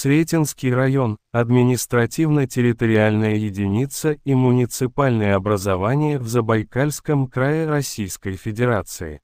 Сретенский район – административно-территориальная единица и муниципальное образование в Забайкальском крае Российской Федерации.